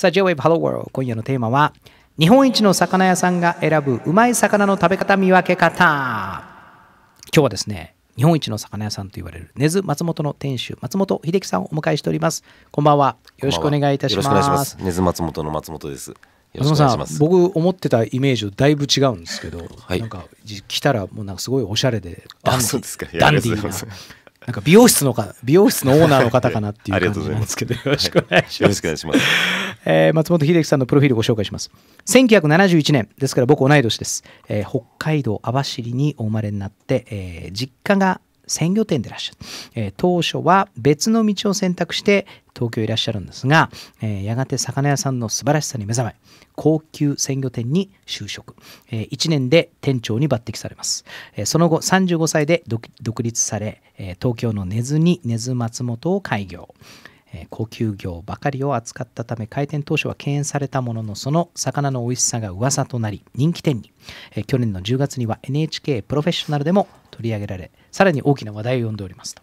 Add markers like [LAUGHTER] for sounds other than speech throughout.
さあ JWAVE Hello World 今夜のテーマは日本一の魚屋さんが選ぶうまい魚の食べ方見分け方今日はですね日本一の魚屋さんと言われる根津松本の店主松本秀樹さんをお迎えしておりますこんばんはよろしくお願いいたします根津松本の松本です松本さん僕思ってたイメージとだいぶ違うんですけど、はい、なんか来たらもうなんかすごいおしゃれでダンディーななんか美容室のか美容室のオーナーの方かなっていう感じなんですけどよろしくお願いします。はい、よろしくお願いします。えー、松本秀樹さんのプロフィールご紹介します。1971年、ですから僕同い年です。えー、北海道網走にお生まれになって、えー、実家が鮮魚店でいらっしゃる、えー、当初は別の道を選択して東京いらっしゃるんですが、えー、やがて魚屋さんの素晴らしさに目覚め高級鮮魚店に就職、えー、1年で店長に抜擢されます、えその後35歳で独立され、え東京の根津に根津松本を開業え高級魚ばかりを扱ったため開店当初は敬遠されたもののその魚の美味しさが噂となり人気店に、え去年の10月には NHK プロフェッショナルでも取り上げられさらに大きな話題を呼んでおりますと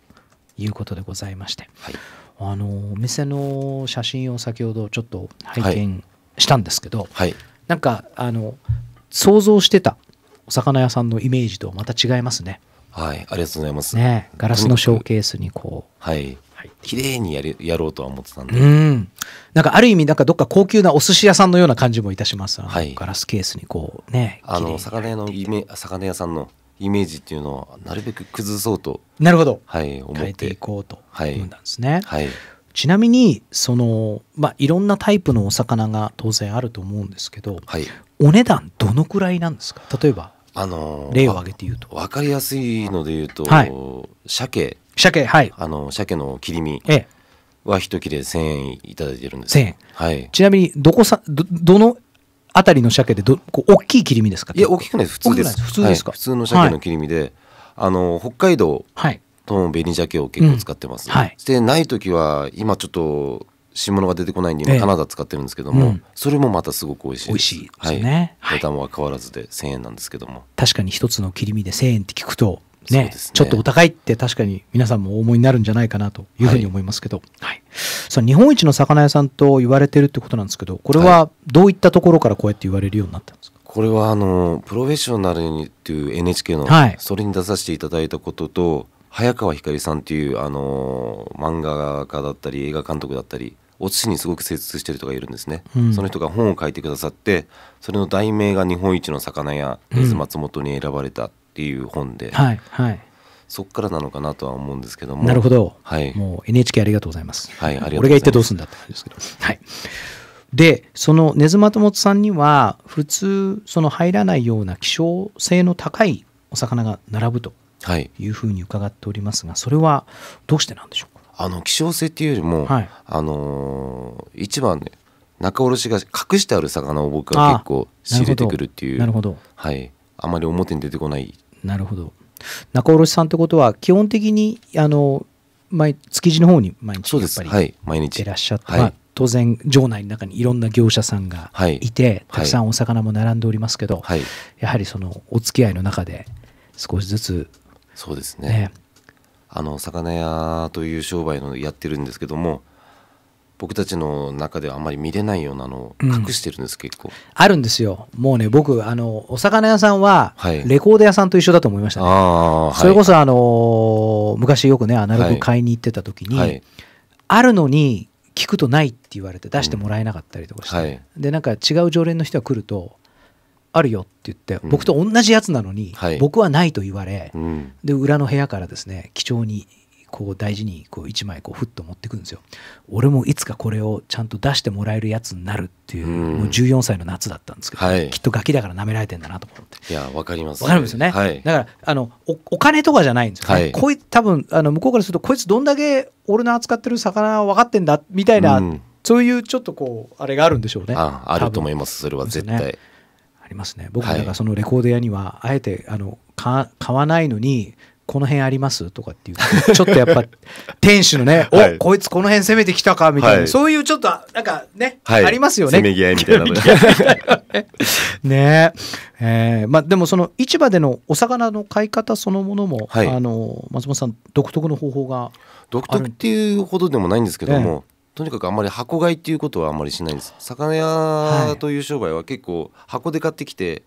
いうことでございまして、はい、あのお店の写真を先ほどちょっと拝見したんですけど、はい、なんかあの想像してたお魚屋さんのイメージとまた違いますね。はい、ありがとうございます。ね、ガラスのショーケースにこう、はい、綺麗にやるやろうとは思ってたんでんなんかある意味なんかどっか高級なお寿司屋さんのような感じもいたします、はい、ガラスケースにこうねあの魚屋のイメ魚屋さんのイメージっていうのはなるべく崩そうとなるほど、はい、思変えていこうと思うんですね、はい、はい、ちなみにその、まあ、いろんなタイプのお魚が当然あると思うんですけど、はい、お値段どのくらいなんですか例えばあの例を挙げて言うと分かりやすいので言うと、はい、鮭鮭、はい。あの、鮭の切り身。は一切れ1000円いただいてるんです。1000円。はい。ちなみに、どこさ、ど、どのあたりの鮭でど、こう、大きい切り身ですかいや、大きくないです。普通です。普通ですか、はい、普通の鮭の切り身で、はい、あの、北海道の紅鮭を結構使ってます。うん、はい。で、ない時は、今ちょっと、新物が出てこないんで今カナダ使ってるんですけども、ええうん、それもまたすごく美味しい美味しいですね、はい、値段は変わらずで1000円なんですけども確かに一つの切り身で1000円って聞くとね、ね、ちょっとお高いって確かに皆さんもお思いになるんじゃないかなというふうに思いますけど、はい、はい、その日本一の魚屋さんと言われてるってことなんですけどこれはどういったところからこうやって言われるようになったんですか、はい、これはあのプロフェッショナルにっていう NHK の、はい、それに出させていただいたことと早川ひかりさんというあの漫画家だったり映画監督だったりお寿司にすごく精通してる人がいるんですね、うん、その人が本を書いてくださってそれの題名が「日本一の魚屋」うん、松本に選ばれたっていう本で、はいはい、そこからなのかなとは思うんですけどもなるほど、はい、もう NHK ありがとうございます,、はい、ありがとう俺が言ってどうするんだって感じですけど、はい、でその根妻ともつさんには普通その入らないような希少性の高いお魚が並ぶというふうに伺っておりますが、それはどうしてなんでしょうかあの希少性っていうよりも、はい、あのー、一番ね中卸が隠してある魚を僕は結構仕入れてくるっていうなるほど、はい、あまり表に出てこないなるほど。仲卸さんってことは基本的にあの毎築地の方に毎日やっぱり、はい、毎日いらっしゃって、はい、まあ、当然場内の中にいろんな業者さんがいて、はい、たくさんお魚も並んでおりますけど、はい、やはりそのお付き合いの中で少しずつそうですね、あの魚屋という商売のやってるんですけども僕たちの中ではあんまり見れないようなのを隠してるんです、うん、結構あるんですよもうね僕あのお魚屋さんはレコード屋さんと一緒だと思いました、ねはい、それこそ、あの昔よくねアナログ買いに行ってた時に、はい、あるのに聞くとないって言われて出してもらえなかったりとかして、うん、でなんか違う常連の人が来るとあるよって言って僕と同じやつなのに、僕はないと言われ、うん、で裏の部屋からですね貴重にこう大事にこう枚こうふっと持ってくんですよ俺もいつかこれをちゃんと出してもらえるやつになるっていう,、もう14歳の夏だったんですけど、きっとガキだから舐められてんだなと思っていやわかりますわ、かるんですよね、はい、だからあのお金とかじゃないんですよね、はい、こい多分あの向こうからするとこいつどんだけ俺の扱ってる魚分かってんだみたいな、うん、そういうちょっとこうあれがあるんでしょうねああると思いますそれは絶対、ありますね僕だからそのレコード屋にはあえてあの買わないのにこの辺ありますとかっていう、ちょっとやっぱ、[LAUGHS] 店主のね、お、こいつこの辺攻めてきたか、みたいな、そういうちょっと、なんかね、はい、ありますよね。せめ合いみたいな [LAUGHS] ねえ。まあでもその市場でのお魚の買い方そのものも、あの、松本さん、独特の方法が。独特っていうほどでもないんですけども、とにかくあんまり箱買いっていうことはあんまりしないんです魚屋という商売は結構箱で買ってきて、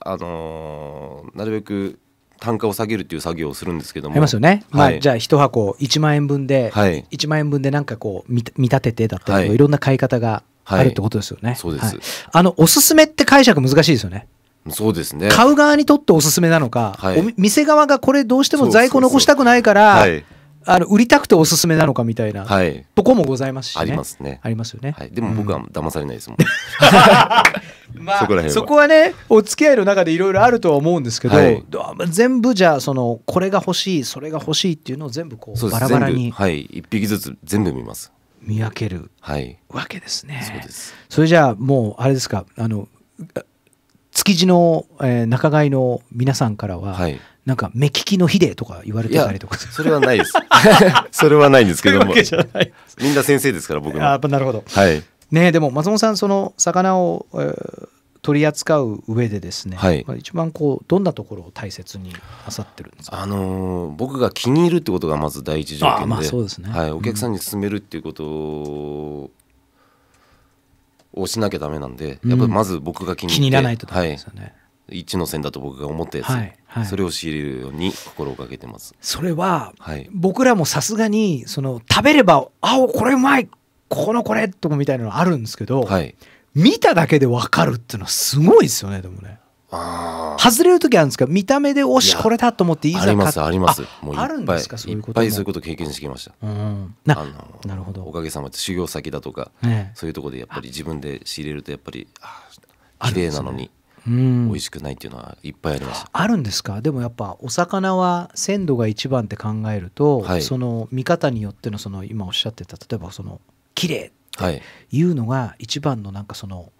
あのなるべく単価を下げるっていう作業をするんですけどもありますよね、はい、じゃあ一箱一万円分で、はい、万円分でなんかこう見立ててだったりとか、い、ろんな買い方があるってことですよね、そうです、あのおすすめって解釈難しいですよねそうですね買う側にとっておすすめなのか、はい、お店側がこれどうしても在庫残したくないからそうそうそうあの売りたくておすすめなのかみたいな、はい、とこもございますし、ね、ありますねありますよね、はい、でも僕は騙されないですもん、うん、まあそこはねお付き合いの中でいろいろあるとは思うんですけど、はい、全部じゃあそのこれが欲しいそれが欲しいっていうのを全部こうバラバラにはい一匹ずつ全部見ます見分けるわけですね、そうですそれじゃあもうあれですかあの築地の、えー、仲買の皆さんからは、はいなんか目利きの日でとか言われてたりとかそれはないです [LAUGHS] それはないんですけどもみんな先生ですから僕もあなるほど、はい、ねでも松本さんその魚を、えー、取り扱う上でですね、はい、一番こうどんなところを大切にあさってるんですあのー、僕が気に入るってことがまず第一条件でまあそうですね、はい、お客さんに勧めるっていうことを、しなきゃダメなんで、やっぱまず僕が気に入って気に入らないとダメですよね、はい一の線だと僕が思ったやつ、はいはい、それを仕入れるように心をかけてますそれは、僕らもさすがにその食べれば「あおこれうまいこのこれ!」とかみたいなのあるんですけど、はい、見ただけで分かるっていうのはすごいですよねでもね。外れる時あるんですか見た目でおしこれだと思っていざ買ありますありますあるんすかういっぱといっぱいそういうこと経験してきました、うん、ななるほどおかげさまで修行先だとか、ね、そういうとこでやっぱり自分で仕入れるとやっぱり綺麗なのに、美味しくないっていうのはいっぱいあります、ね、あるんですかでもやっぱお魚は鮮度が一番って考えると、はい、その見方によってのその今おっしゃってた例えばその綺麗っていうのが一番のなんかその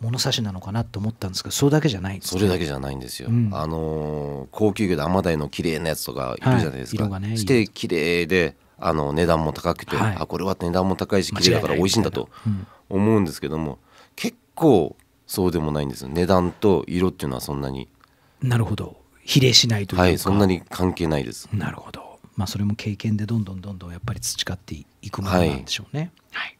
物差しなのかなと思ったんですけどそれだけじゃない、ね、それだけじゃないんですよ、うん、あのー、高級魚でアマダイの綺麗なやつとかいるじゃないですか、はいね、して綺麗であの値段も高くて、はい、あこれは値段も高いし綺麗だから美味しいんだと思うんですけども、結構そうでもないんです値段と色っていうのはそんなになるほど比例しないというか、はい、そんなに関係ないですなるほどまあそれも経験でどんどんどんどんやっぱり培っていくものなんでしょうね、はい、はい、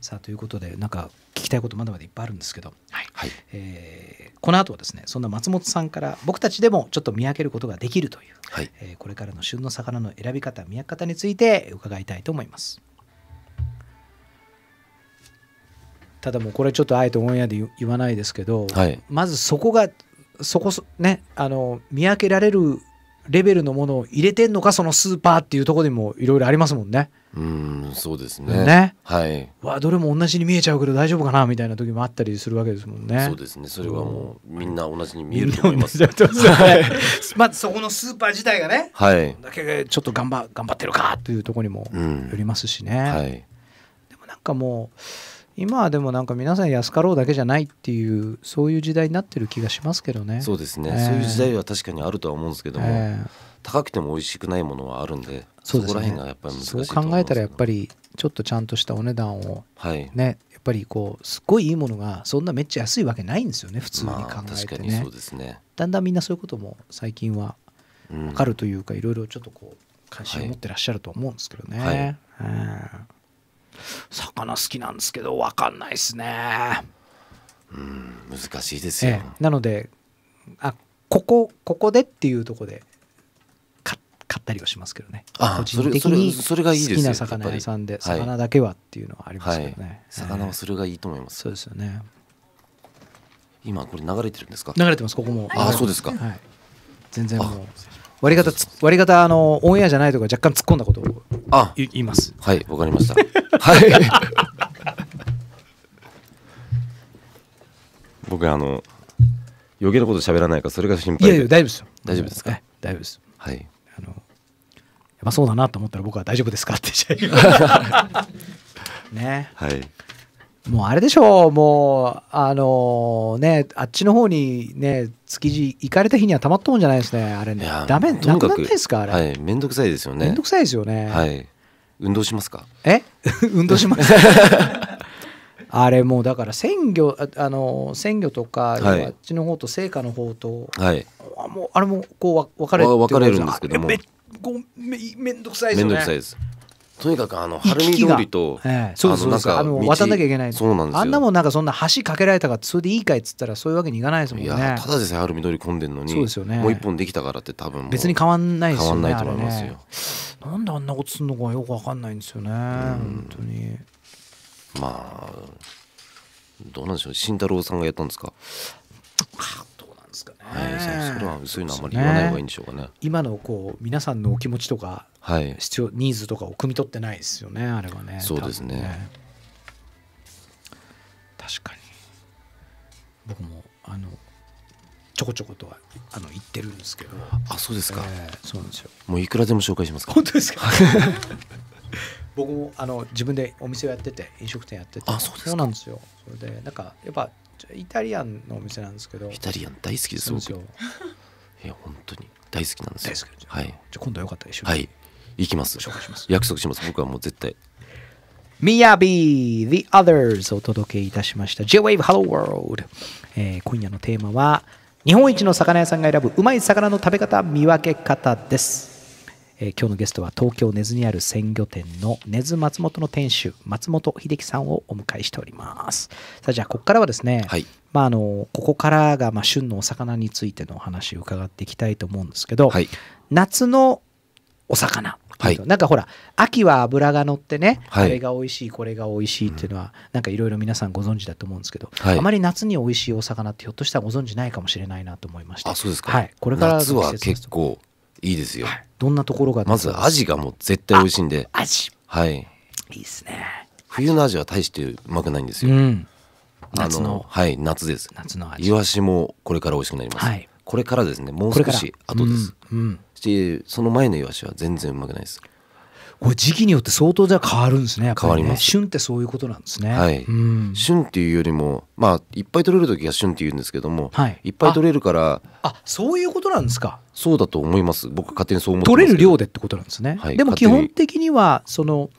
さあということでなんか聞きたいことまだまだいっぱいあるんですけど、はいはい、えー、この後はですねそんな松本さんから僕たちでもちょっと見分けることができるという、はい、えー、これからの旬の魚の選び方見分け方について伺いたいと思います。ただもうこれちょっとあえてオンエアで言わないですけど、はい、まずそこがそこねあの見分けられるレベルのものを入れてんのかそのスーパーっていうところでもいろいろありますもんね。うんそうですね。ねはい。わどれも同じに見えちゃうけど大丈夫かなみたいな時もあったりするわけですもんね。そうですね。それはもう、みんな同じに見えると思います。[LAUGHS] ますね、[LAUGHS] まずそこのスーパー自体がね、はい。だけちょっと頑張頑張ってるかというところにもよりますしね。うん、はい。でもなんかもう。今はでもなんか皆さん安かろうだけじゃないっていうそういう時代になってる気がしますけどねそうですね、えー、そういう時代は確かにあるとは思うんですけども、えー、高くても美味しくないものはあるんでそこら辺がやっぱり難しい、そう考えたらやっぱりちょっとちゃんとしたお値段をね、はい、やっぱりこうすっごいいいものがそんなめっちゃ安いわけないんですよね普通に考えて、ねまあ、そうですねだんだんみんなそういうことも最近は分かるというか、いろいろちょっとこう関心を持ってらっしゃると思うんですけどね。はい、はい、魚好きなんですけど分かんないですねうん難しいですよ、ええ、なのであここここでっていうとこで買ったりはしますけどね個人的に好きな魚屋さんで魚だけはっていうのはありますけどね、はいはい、魚はそれがいいと思います、そうですよね今これ流れてるんですか流れてますここもあそうですか、はい、全然もう割り方割り方あのオンエアじゃないとか若干突っ込んだことを言いますはいわかりましたはい僕あの余計なこと喋らないかそれが心配いやいや大丈夫ですよ大丈夫ですか、大丈夫ですはいあのまあそうだなと思ったら僕は大丈夫ですかって言っちゃねはいもうあれでしょう、もう、あのー、ね、あっちの方にね、築地行かれた日にはたまったもんじゃないですね、あれね。だめ、なくなっですか、あれ。はい、めんどくさいですよね。めんどくさいですよね。はい。運動しますかえ [LAUGHS] 運動します [LAUGHS] あれもうだから鮮魚ああの鮮魚とか、あっちの方と成果の方と、はい、あもうあれもこう分かれて分かれるんですけどもめごめめんどくさいですよねめんどくさいですとにかくあの晴海通りと、ええ、そうそうそうあの渡んなきゃいけないそうなんですあんなもんなんかそんな橋かけられたからそれでいいかいっつったらそういうわけにいかないですもんねいやただでさえ晴海通り混んでるのにそうですよ、ね、もう一本できたからって多分別に変わんないですよね変わんないと思いますよ、ね、なんであんなことすんのかよくわかんないんですよね本当にまあどうなんでしょう慎太郎さんがやったんですかはい、それはそういうのあんまり言わない方がいいんでしょうかね。ね今のこう皆さんのお気持ちとか、はい、必要ニーズとかを汲み取ってないですよねあれはね。そうですね、ね、確かに僕もあのちょこちょことはあの言ってるんですけど。あそうですか、えー、そうなんですよ。もういくらでも紹介しますか。本当ですか。[LAUGHS] 僕もあの自分でお店をやってて飲食店やっててあそうですそうなんですよそれでなんかやっぱイタリアンのお店なんですけどイタリアン大好きです僕 [LAUGHS] いや本当に大好きなんですよはいじゃ今度はよかったでしょうはい行きます紹介します約束します僕はもう絶対みやび The Others お届けいたしました J-Wave Hello World、えー、今夜のテーマは日本一の魚屋さんが選ぶうまい魚の食べ方見分け方ですえー、今日のゲストは東京根津にある鮮魚店の根津松本の店主松本秀樹さんをお迎えしておりますさあじゃあここからはですね、はい、まあ、あのここからがまあ旬のお魚についてのお話を伺っていきたいと思うんですけど、はい、夏のお魚、はい、なんかほら秋は脂が乗ってね、はい、あれが美味しいこれが美味しいっていうのは、うん、なんかいろいろ皆さんご存知だと思うんですけど、はい、あまり夏に美味しいお魚ってひょっとしたらご存知ないかもしれないなと思いましてあそうですか、はい、これから夏は結構いいですよ、はい、どんなところがまずアジがもう絶対美味しいんでアジはいいいですね冬のアジは大してうまくないんですよ、うん、夏のはい夏です夏のアジイワシもこれから美味しくなります、はい、これからですねもう少し後です、うん、うん、してその前のイワシは全然うまくないですこれ時期によって相当じゃ変わるんですね、ね、変わります旬ってそういうことなんですねはい、うん、旬っていうよりもまあいっぱい取れる時は旬って言うんですけども、はい、いっぱい取れるからああそういうことなんですかそうだと思います僕勝手にそう思って取れる量でってことなんですね、はい、でも基本的にはその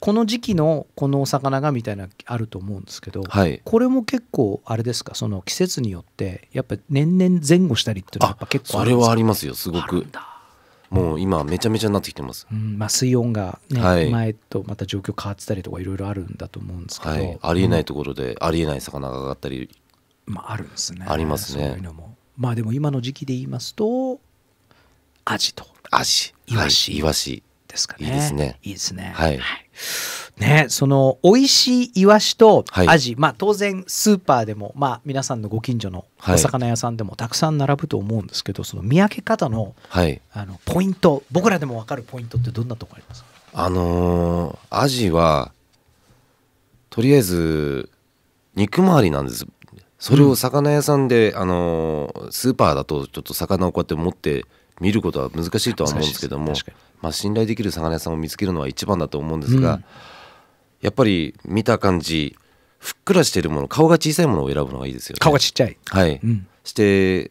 この時期のこのお魚がみたいなあると思うんですけど、はい、これも結構あれですかその季節によってやっぱ年々前後したりっていうのはやっぱ結構あるんですかれはありますよすごくもう今めちゃめちゃになってきてます、うん、まあ、水温がね、はい、前とまた状況変わってたりとかいろいろあるんだと思うんですけど、はい、ありえないところでありえない魚が上がったり、まあ、あるんですねありますねまあでも今の時期で言いますとアジとアジイワシ、はい、イワシですかねいいですねいいですねはい、はいね、その美味しいイワシとアジ、はい、まあ、当然スーパーでも、まあ、皆さんのご近所のお魚屋さんでもたくさん並ぶと思うんですけどその見分け方の,、はい、あのポイント僕らでもわかるポイントってどんなとこありますあのー、アジはとりあえず肉回りなんですそれを魚屋さんで、うん、あのー、スーパーだとちょっと魚をこうやって持って見ることは難しいとは思うんですけども、まあ、信頼できる魚屋さんを見つけるのは一番だと思うんですが、うん、やっぱり見た感じふっくらしているもの顔が小さいものを選ぶのがいいですよね。顔がちっちゃい、はいうん、して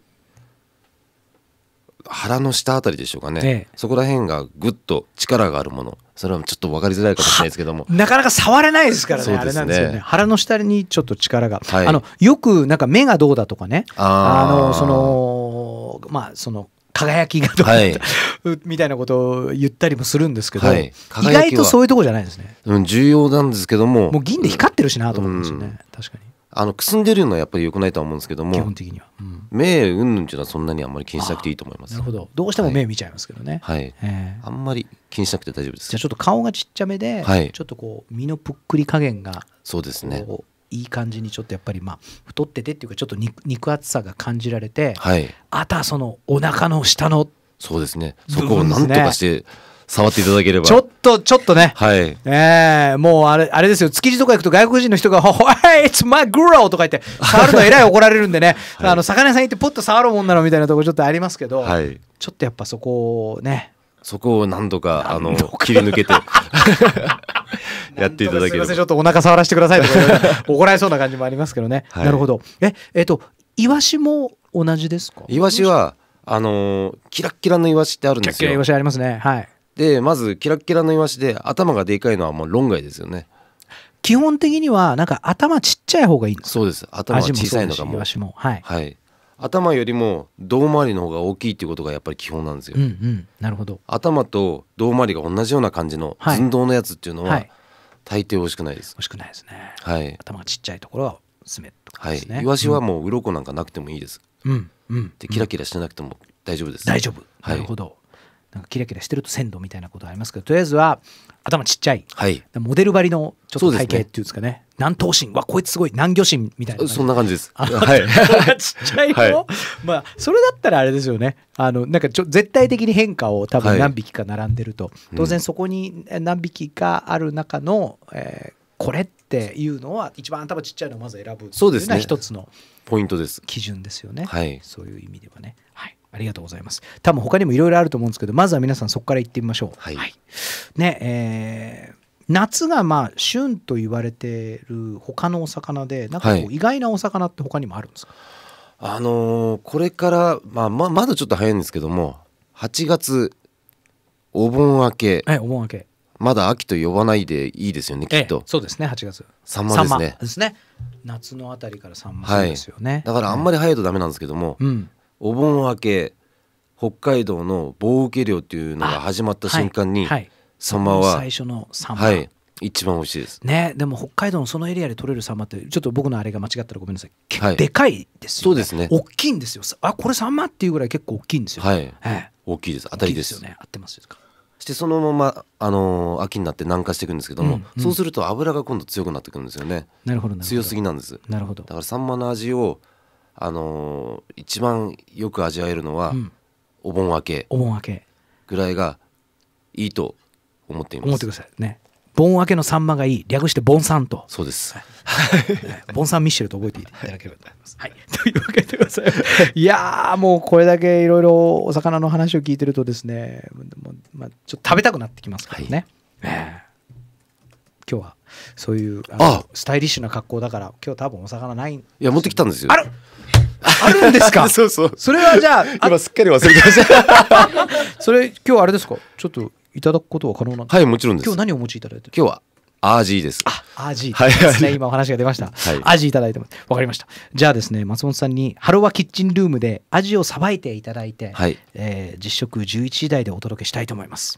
腹の下あたりでしょうかね、そこら辺がぐっと力があるものそれはちょっと分かりづらいかもしれないですけどもなかなか触れないですからね、ね、あれなんですよね腹の下にちょっと力が、はい、あのよくなんか目がどうだとかねあのそのまあその輝きがはい、[LAUGHS] みたいなことを言ったりもするんですけど、はい、意外とそういうとこじゃないですね、うん、重要なんですけどももう銀で光ってるしなと思うんですよね、うん、確かにあのくすんでるのはやっぱりよくないとは思うんですけども基本的には、うん、目うんぬんっていうのはそんなにあんまり気にしなくていいと思いますなるほどどうしても目見ちゃいますけどねはい、えー、あんまり気にしなくて大丈夫ですじゃあちょっと顔がちっちゃめで、はい、ちょっとこう身のぷっくり加減がそうですねいい感じにちょっとやっぱりまあ太っててっていうかちょっと肉厚さが感じられて、はい、あとはそのお腹の下のそうですねそこをなんとかして。触っていただければ。ちょっと、ちょっとね。はい。ええもうあれ、あれですよ。築地とか行くと外国人の人が、ほ [LAUGHS] い、it's my girl! とか言って、[LAUGHS] 触るのえらい怒られるんでね。はい、あの、魚屋さん行ってポッと触るもんなのみたいなとこちょっとありますけど、はい。ちょっとやっぱそこをね。そこを何度か、あの、切り抜けて。[LAUGHS] [LAUGHS] やっていただければ。すみません、ちょっとお腹触らせてくださいとか怒られそうな感じもありますけどね。[LAUGHS] はい、なるほど。え、えっ、ー、と、イワシも同じですかイワシは、あのー、キラッキラのイワシってあるんですよ。キラキライワシありますね。はい。で、まず、キラッキラのイワシで、頭がでかいのはもう論外ですよね。基本的には、なんか頭ちっちゃい方がいいそうです。頭っ小さいのがもう。ももはい。はい頭よりも胴回りの方が大きいっていうことがやっぱり基本なんですよ。うんうん、なるほど頭と胴回りが同じような感じの寸胴のやつっていうのは、はいはい、大抵惜しくないです惜しくないですね、はい、頭がちっちゃいところはスメとかですね、はい、イワシはもう鱗なんかなくてもいいですうんうんでキラキラしてなくても大丈夫です、大丈夫、なるほどなんかキラキラしてると鮮度みたいなことありますけどとりあえずは頭ちっちゃい、はい、モデル張りのちょっと体型っていうんですかね、南東神わこいつすごい南魚神みたいなそんな感じです [LAUGHS] はいちっちゃい子、はい、まあそれだったらあれですよねあのなんかちょ絶対的に変化を多分何匹か並んでると、はい、当然そこに何匹かある中の、うん、えー、これっていうのは一番頭ちっちゃいのをまず選ぶっていうのは一つの、ポイントです基準ですよね、はい、そういう意味ではねはいありがとうございます多分他にもいろいろあると思うんですけどまずは皆さんそこから行ってみましょう。はい、はい、ねえー夏がまあ旬と言われてる他のお魚でなんかこう意外なお魚って他にもあるんですか、はい、あのー、これから、まあ、ままだちょっと早いんですけども8月お盆明け、はい、お盆明けまだ秋と呼ばないでいいですよねきっと、ええ、そうですね8月サンマですね、ね、夏のあたりからサンマですよね、はい、だからあんまり早いとダメなんですけども、うん、お盆明け北海道の棒受け漁っていうのが始まった瞬間に、はい、サンマは最初のサンマ、はい、一番美味しいですねでも北海道のそのエリアで取れるサンマってちょっと僕のあれが間違ったらごめんなさい、はい、でかいですよねそうですね大きいんですよあこれサンマっていうぐらい結構大きいんですよ、はい、はい、大きいです当たりですよね合ってますかしてそのまま、あのー、秋になって南下していくんですけども、うんうん、そうすると油が今度強くなってくるんですよねなるほど強すぎなんですなるほどだからサンマの味をあのー、一番よく味わえるのは、うん、お盆明けお盆明けぐらいがいいと思っています思ってくださいね盆明けのサンマがいい略して盆さんとそうです盆さんミッシェルと覚えていただければと思います、はい、[LAUGHS] というわけでございます [LAUGHS] いやもうこれだけいろいろお魚の話を聞いてるとですね、まあ、ちょっと食べたくなってきますからね、はい、今日はそういうあスタイリッシュな格好だから今日多分お魚ないいや持ってきたんですよあるあるんですか [LAUGHS] そうそうそれはじゃあ今すっかり忘れてました [LAUGHS] それ今日あれですかちょっといただくことは可能なんですかはいもちろんです今日何お持ちいただいて今日はアージーです。あ、アージーですね。はい、今お話が出ました。はい、アジいただいてもわかりました。じゃあですね、松本さんに、ハロワキッチンルームでアジをさばいていただいて、はい、えー、実食11時台でお届けしたいと思います。